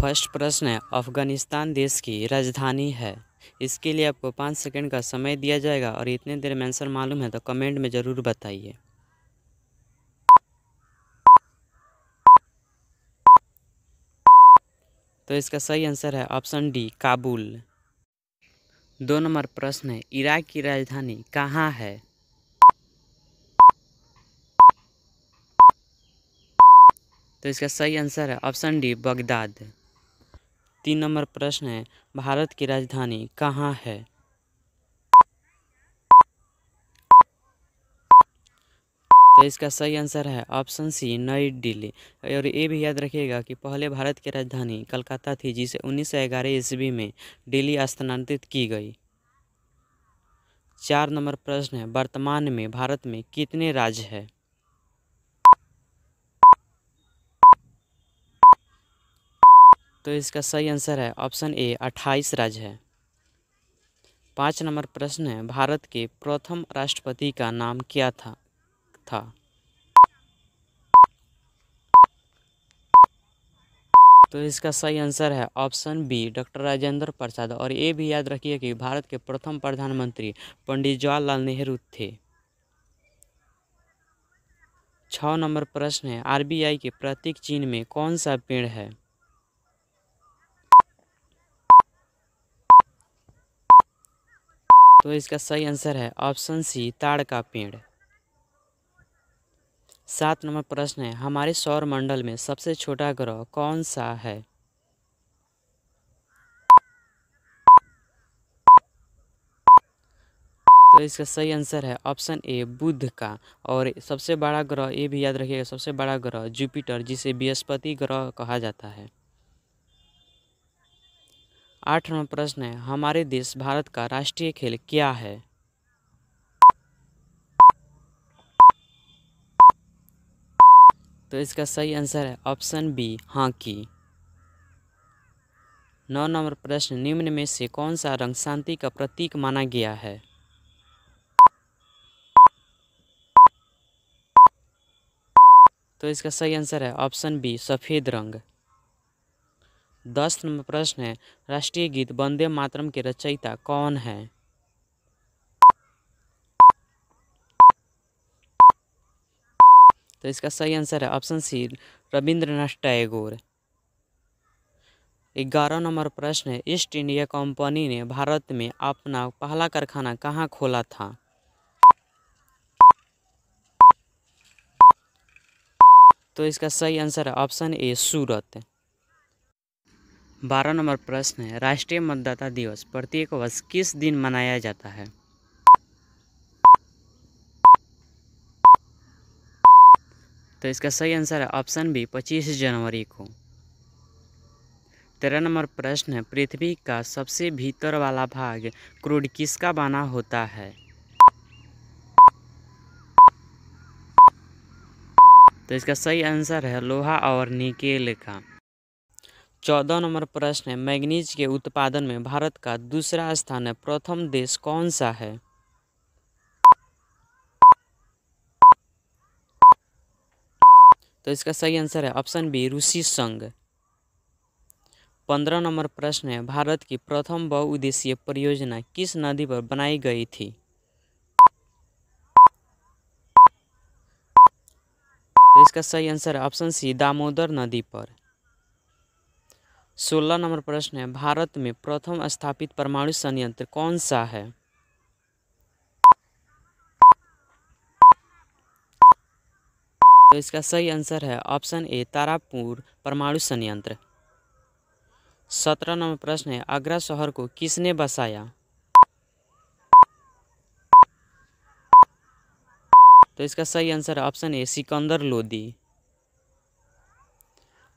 first प्रश्न है अफगानिस्तान देश की राजधानी है इसके लिए आपको पाँच सेकंड का समय दिया जाएगा और इतने देर में आंसर मालूम है तो कमेंट में ज़रूर बताइए तो इसका सही आंसर है ऑप्शन डी काबुल दो नंबर प्रश्न है इराक की राजधानी कहाँ है तो इसका सही आंसर है ऑप्शन डी बगदाद तीन नंबर प्रश्न है भारत की राजधानी कहाँ है तो इसका सही आंसर है ऑप्शन सी नई दिल्ली और ये भी याद रखिएगा कि पहले भारत की राजधानी कलकत्ता थी जिसे उन्नीस सौ ग्यारह ईस्वी में दिल्ली स्थानांतरित की गई चार नंबर प्रश्न है वर्तमान में भारत में कितने राज्य हैं तो इसका सही आंसर है ऑप्शन ए अट्ठाईस राज्य है पाँच नंबर प्रश्न है भारत के प्रथम राष्ट्रपति का नाम क्या था था तो इसका सही आंसर है option B doctor Rajendra Prasad और ये भी याद रखिए कि भारत के प्रथम प्रधानमंत्री पंडित जवाहरलाल नेहरू थे छः नंबर प्रश्न है आरबीआई के प्रतीक चिन्ह में कौन सा पेड़ है तो इसका सही आंसर है ऑप्शन सी ताड़ का पेड़ सात नंबर प्रश्न है हमारे सौर मंडल में सबसे छोटा ग्रह कौन सा है तो इसका सही आंसर है ऑप्शन ए बुध का और सबसे बड़ा ग्रह ये भी याद रखिएगा सबसे बड़ा ग्रह जुपिटर जिसे बृहस्पति ग्रह कहा जाता है आठवां प्रश्न है हमारे देश भारत का राष्ट्रीय खेल क्या है तो इसका सही आंसर है ऑप्शन बी हॉकी नौ नंबर प्रश्न निम्न में से कौन सा रंग शांति का प्रतीक माना गया है तो इसका सही आंसर है ऑप्शन बी सफ़ेद रंग दस नंबर प्रश्न है राष्ट्रीय गीत वंदे मातरम के रचयिता कौन है तो इसका सही आंसर है ऑप्शन सी रविंद्रनाथ टैगोर ग्यारह नंबर प्रश्न है ईस्ट इंडिया कंपनी ने भारत में अपना पहला कारखाना कहाँ खोला था तो इसका सही आंसर है ऑप्शन ए सूरत बारह नंबर प्रश्न है राष्ट्रीय मतदाता दिवस प्रत्येक वर्ष किस दिन मनाया जाता है तो इसका सही आंसर है ऑप्शन बी पच्चीस जनवरी को तेरह नंबर प्रश्न है पृथ्वी का सबसे भीतर वाला भाग क्रूड किसका बना होता है तो इसका सही आंसर है लोहा और निकेल का चौदह नंबर प्रश्न है मैग्नीज के उत्पादन में भारत का दूसरा स्थान है प्रथम देश कौन सा है तो इसका सही आंसर है ऑप्शन बी रूसी संघ पंद्रह नंबर प्रश्न है भारत की प्रथम बहुउद्देशीय परियोजना किस नदी पर बनाई गई थी तो इसका सही आंसर है ऑप्शन सी दामोदर नदी पर सोलह नंबर प्रश्न है भारत में प्रथम स्थापित परमाणु संयंत्र कौन सा है तो इसका सही आंसर है ऑप्शन ए तारापुर परमाणु संयंत्र सत्रह नंबर प्रश्न है आगरा शहर को किसने बसाया तो इसका सही answer option A Sikandar Lodi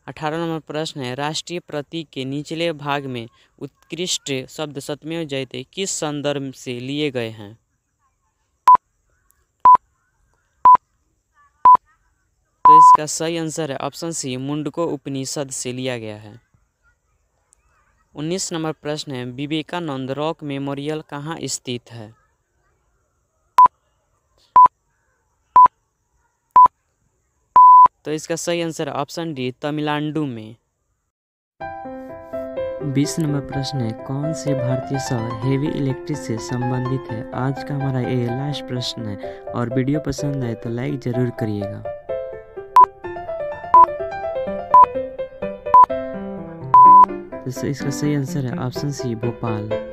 अठारह नंबर प्रश्न है राष्ट्रीय प्रतीक के निचले भाग में उत्कृष्ट शब्द सतमेव जयते किस संदर्भ से लिए गए हैं तो इसका सही आंसर है ऑप्शन सी मुंडको उपनिषद से लिया गया है उन्नीस नंबर प्रश्न है विवेकानंद रॉक मेमोरियल कहाँ स्थित है तो इसका सही आंसर ऑप्शन डी तमिलनाडु में बीस नंबर प्रश्न है कौन से भारतीय शहर हेवी इलेक्ट्रिक से संबंधित है आज का हमारा ये लास्ट प्रश्न है और वीडियो पसंद आए तो लाइक ज़रूर करिएगा तो इसका सही आंसर है ऑप्शन सी भोपाल